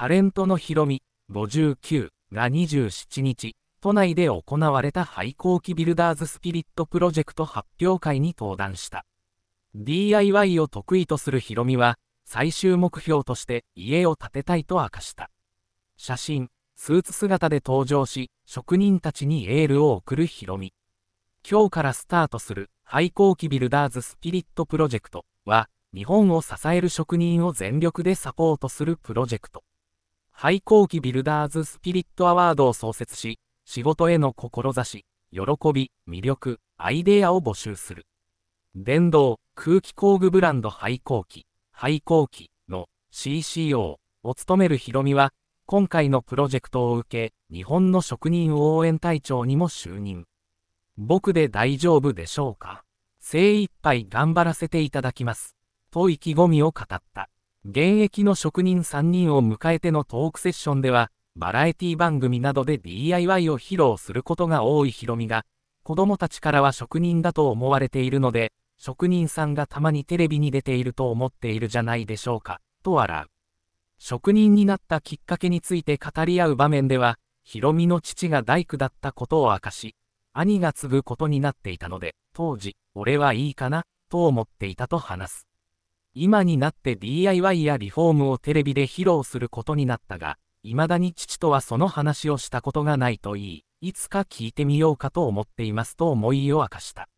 タレントのヒロミ59が27日、都内で行われた廃校期ビルダーズスピリットプロジェクト発表会に登壇した。DIY を得意とするヒロミは、最終目標として家を建てたいと明かした。写真、スーツ姿で登場し、職人たちにエールを送るヒロミ。今日からスタートする廃校期ビルダーズスピリットプロジェクトは、日本を支える職人を全力でサポートするプロジェクト。廃校期ビルダーズスピリットアワードを創設し、仕事への志、喜び、魅力、アイデアを募集する。電動、空気工具ブランド廃校機、廃校機の CCO を務めるヒロミは、今回のプロジェクトを受け、日本の職人応援隊長にも就任。僕で大丈夫でしょうか精一杯頑張らせていただきます。と意気込みを語った。現役の職人3人を迎えてのトークセッションでは、バラエティ番組などで DIY を披露することが多いヒロミが、子供たちからは職人だと思われているので、職人さんがたまにテレビに出ていると思っているじゃないでしょうか、と笑う。職人になったきっかけについて語り合う場面では、ヒロミの父が大工だったことを明かし、兄が継ぐことになっていたので、当時、俺はいいかな、と思っていたと話す。今になって DIY やリフォームをテレビで披露することになったが、未だに父とはその話をしたことがないといい、いつか聞いてみようかと思っていますと思いを明かした。